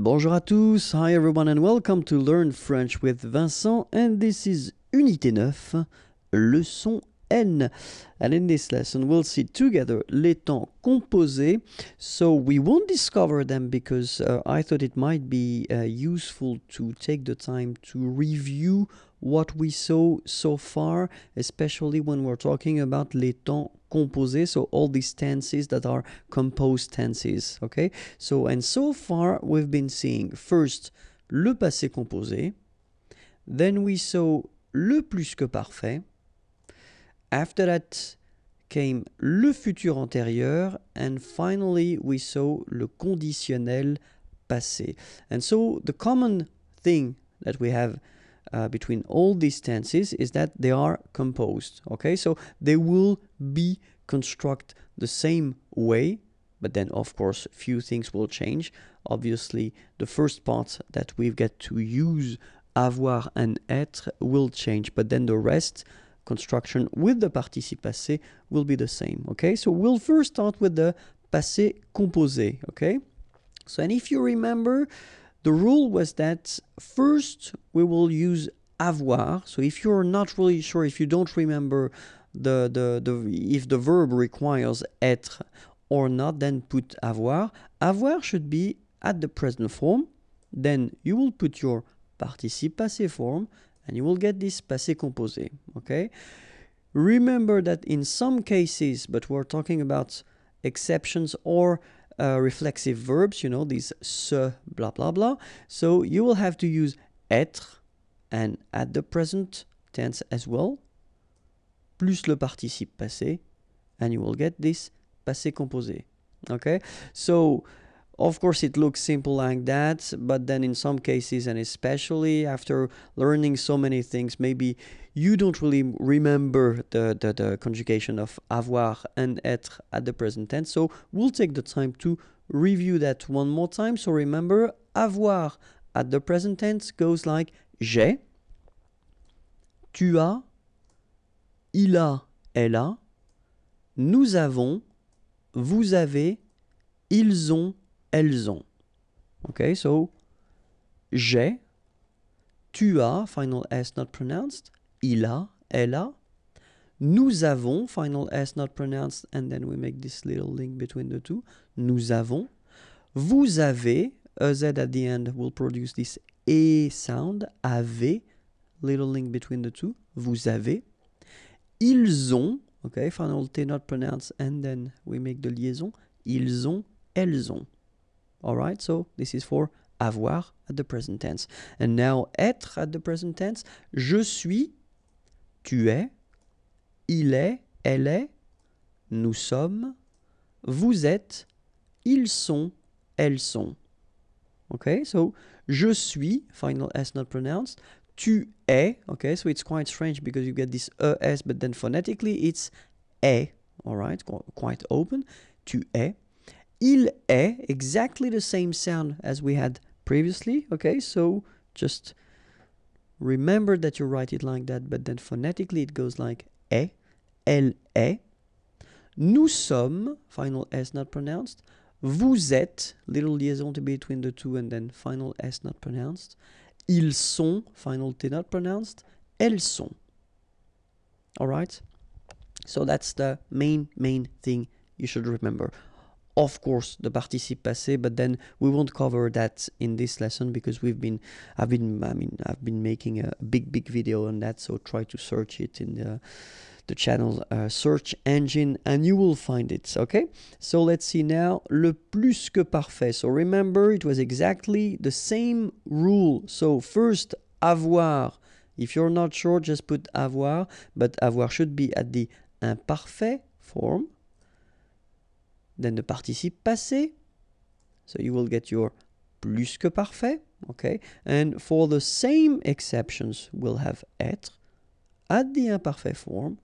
Bonjour à tous, hi everyone and welcome to Learn French with Vincent and this is Unité 9, leçon N. And in this lesson we'll see together les temps composés. So we won't discover them because uh, I thought it might be uh, useful to take the time to review what we saw so far, especially when we're talking about les temps composés, so all these tenses that are composed tenses, okay? So, and so far we've been seeing first le passé composé, then we saw le plus que parfait, after that came le futur antérieur, and finally we saw le conditionnel passé. And so the common thing that we have uh, between all these tenses is that they are composed. Okay, so they will be construct the same way, but then of course few things will change. Obviously, the first part that we've got to use avoir and être will change, but then the rest construction with the participe passé will be the same. Okay, so we'll first start with the passé composé. Okay, so and if you remember the rule was that first we will use avoir. So if you're not really sure, if you don't remember the, the, the if the verb requires être or not, then put avoir. Avoir should be at the present form. Then you will put your participe passé form and you will get this passé composé. Okay. Remember that in some cases, but we're talking about exceptions or uh, reflexive verbs, you know, these se, blah, blah, blah. So you will have to use être and at the present tense as well, plus le participe passé, and you will get this passé composé. Okay, so of course, it looks simple like that, but then in some cases, and especially after learning so many things, maybe you don't really remember the, the, the conjugation of avoir and être at the present tense. So we'll take the time to review that one more time. So remember, avoir at the present tense goes like j'ai, tu as, il a, elle a, nous avons, vous avez, ils ont, elles ont. Ok, so j'ai, tu as, final S not pronounced, il a, elle a, nous avons, final S not pronounced, and then we make this little link between the two, nous avons, vous avez, z at the end will produce this E sound, avez, little link between the two, vous avez, ils ont, ok, final T not pronounced, and then we make the liaison, ils ont, elles ont. All right, so this is for avoir at the present tense. And now être at the present tense, je suis, tu es, il est, elle est, nous sommes, vous êtes, ils sont, elles sont. Okay, so je suis, final S not pronounced, tu es, okay, so it's quite strange because you get this ES, but then phonetically it's E, alright, quite open, tu es, il est, exactly the same sound as we had previously. Okay, so just remember that you write it like that, but then phonetically it goes like est, elle est. Nous sommes, final S not pronounced. Vous êtes, little liaison to be between the two and then final S not pronounced. Ils sont, final T not pronounced. Elles sont. All right? So that's the main, main thing you should remember of course the participe passé but then we won't cover that in this lesson because we've been I've been I mean I've been making a big big video on that so try to search it in the the channel uh, search engine and you will find it okay so let's see now le plus que parfait so remember it was exactly the same rule so first avoir if you're not sure just put avoir but avoir should be at the imparfait form then the participe passé. So you will get your plus que parfait, okay? And for the same exceptions, we'll have être, add the imparfait form,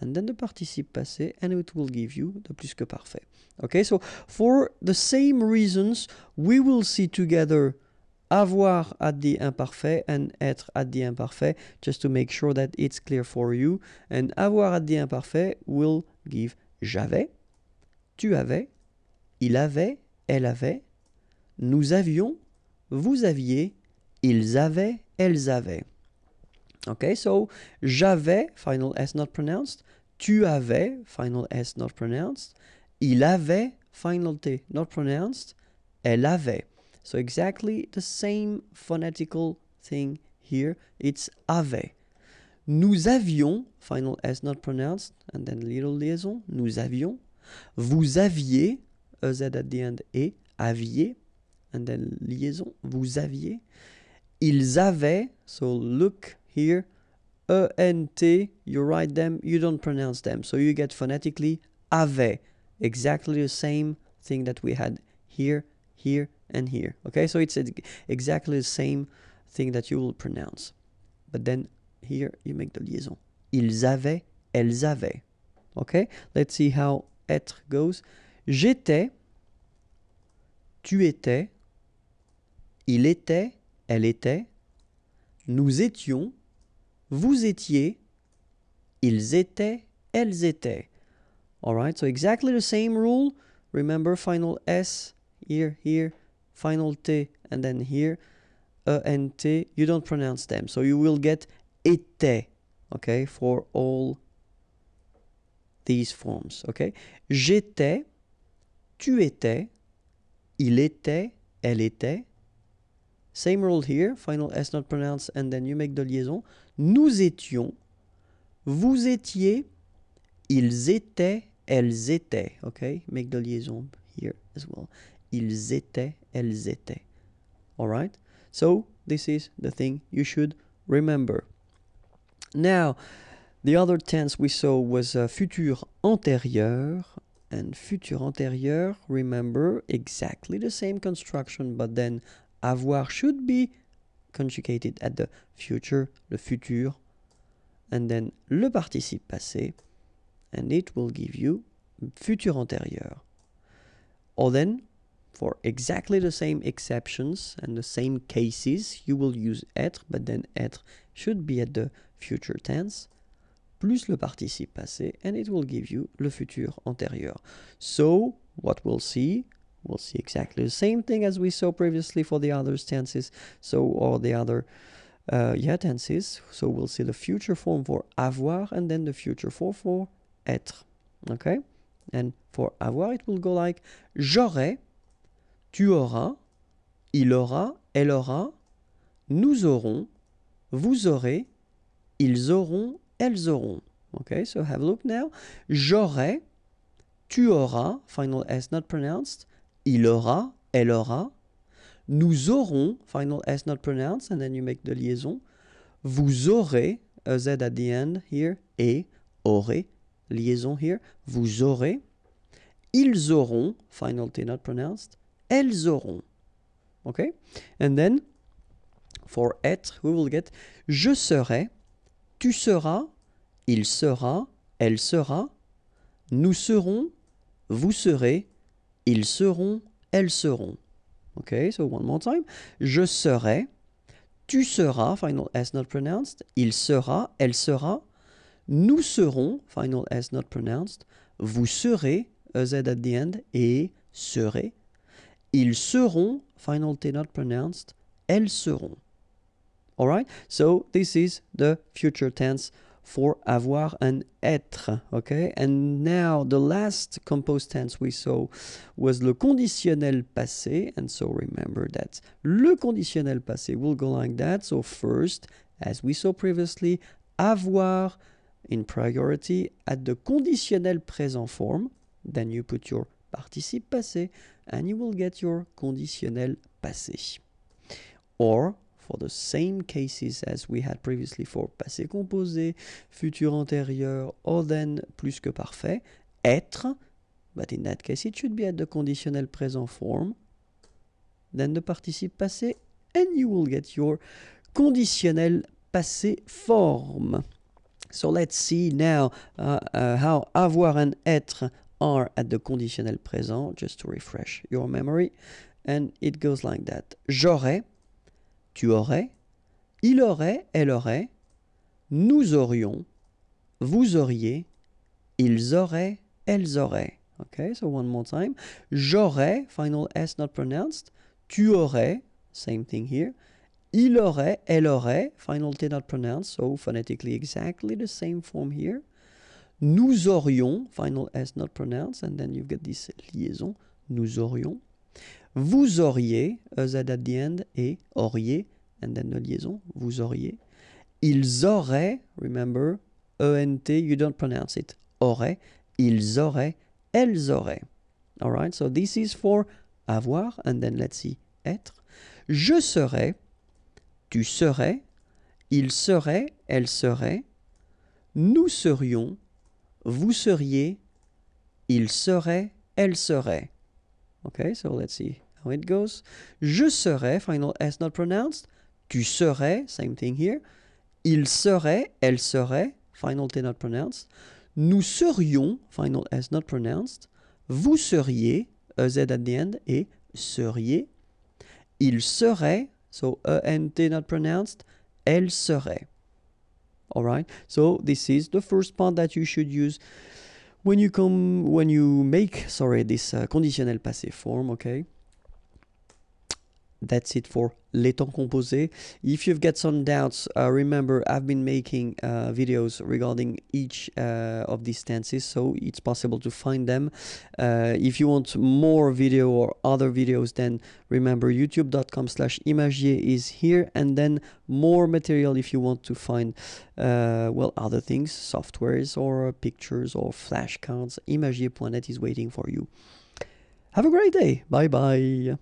and then the participe passé, and it will give you the plus que parfait. Okay, so for the same reasons, we will see together avoir at the imparfait and être at the imparfait, just to make sure that it's clear for you. And avoir at the imparfait will give j'avais, tu avais, il avait, elle avait, nous avions, vous aviez, ils avaient, elles avaient. Okay, so j'avais, final S not pronounced, tu avais, final S not pronounced, il avait, final T not pronounced, elle avait. So exactly the same phonetical thing here, it's avait. Nous avions, final S not pronounced, and then little liaison, nous avions, Vous aviez, EZ euh, at the end, et, aviez, and then liaison, vous aviez. Ils avaient, so look here, ENT, you write them, you don't pronounce them. So you get phonetically avait, exactly the same thing that we had here, here, and here. Okay, so it's exactly the same thing that you will pronounce. But then here you make the liaison. Ils avaient, elles avaient. Okay, let's see how être goes. J'étais, tu étais, il était, elle était, nous étions, vous étiez, ils étaient, elles étaient. All right, so exactly the same rule. Remember final S, here, here, final T, and then here, E T. You don't pronounce them, so you will get était, okay, for all these forms. Okay? J'étais, tu étais, il était, elle était. Same rule here, final S not pronounced, and then you make the liaison. Nous étions, vous étiez, ils étaient, elles étaient. Okay? Make the liaison here as well. Ils étaient, elles étaient. right. So, this is the thing you should remember. Now, The other tense we saw was uh, futur antérieur. And futur antérieur, remember, exactly the same construction, but then avoir should be conjugated at the future, le futur, and then le participe passé, and it will give you futur antérieur. Or then, for exactly the same exceptions and the same cases, you will use être, but then être should be at the future tense. plus le participe passé, and it will give you le futur antérieur. So, what we'll see, we'll see exactly the same thing as we saw previously for the other tenses, so, or the other yeah, uh, tenses. So we'll see the future form for avoir and then the future form for être. Okay? And for avoir, it will go like j'aurai, tu auras, il aura, elle aura, nous aurons, vous aurez, ils auront, elles auront. Okay, so have a look now. J'aurai, tu auras, final S not pronounced, il aura, elle aura, nous aurons, final S not pronounced, and then you make the liaison, vous aurez, Z at the end here, et aurez, liaison here, vous aurez, ils auront, final T not pronounced, elles auront. Okay? And then, for être, we will get je serai, tu seras, il sera, elle sera, nous serons, vous serez, ils seront, elles seront. Ok, so one more time. Je serai, tu seras, final S not pronounced, il sera, elle sera, nous serons, final S not pronounced, vous serez, Z at the end, et serez, ils seront, final T not pronounced, elles seront. All right? So this is the future tense for avoir and être. Okay? And now the last composed tense we saw was le conditionnel passé. And so remember that le conditionnel passé will go like that. So first, as we saw previously, avoir in priority at the conditionnel présent form. Then you put your participe passé and you will get your conditionnel passé. Or for the same cases as we had previously for passé composé, futur antérieur, or then plus que parfait, être, but in that case it should be at the conditional present form, then the participe passé, and you will get your conditionnel passé form. So let's see now uh, uh, how avoir and être are at the conditional present, just to refresh your memory. And it goes like that. J'aurais, tu aurais, il aurait, elle aurait, nous aurions, vous auriez, ils auraient, elles auraient. Okay, so one more time. J'aurais, final S not pronounced. Tu aurais, same thing here. Il aurait, elle aurait, final T not pronounced, so phonetically exactly the same form here. Nous aurions, final S not pronounced, and then you've got this liaison. Nous aurions vous auriez, EZ euh, at the end, et auriez, and then the liaison, vous auriez, ils auraient, remember, ENT, you don't pronounce it, auraient, ils auraient, elles auraient. Alright, so this is for avoir, and then let's see, être. Je serais, tu serais, il serait, elle serait, nous serions, vous seriez, ils seraient, elles seraient. Okay, so let's see how it goes. Je serais, final S not pronounced. Tu serais, same thing here. Il serait, elle serait, final T not pronounced. Nous serions, final S not pronounced. Vous seriez, EZ at the end, et seriez. Il serait, so ENT not pronounced, elle serait. Alright, so this is the first part that you should use when you come, when you make, sorry, this uh, conditionnel conditional passive form, okay? that's it for Les Temps Composés. If you've got some doubts, uh, remember I've been making uh, videos regarding each uh, of these stances, so it's possible to find them. Uh, if you want more video or other videos, then remember youtube.com slash imagier is here, and then more material if you want to find, uh, well, other things, softwares or pictures or flashcards. Imagier.net is waiting for you. Have a great day. Bye bye.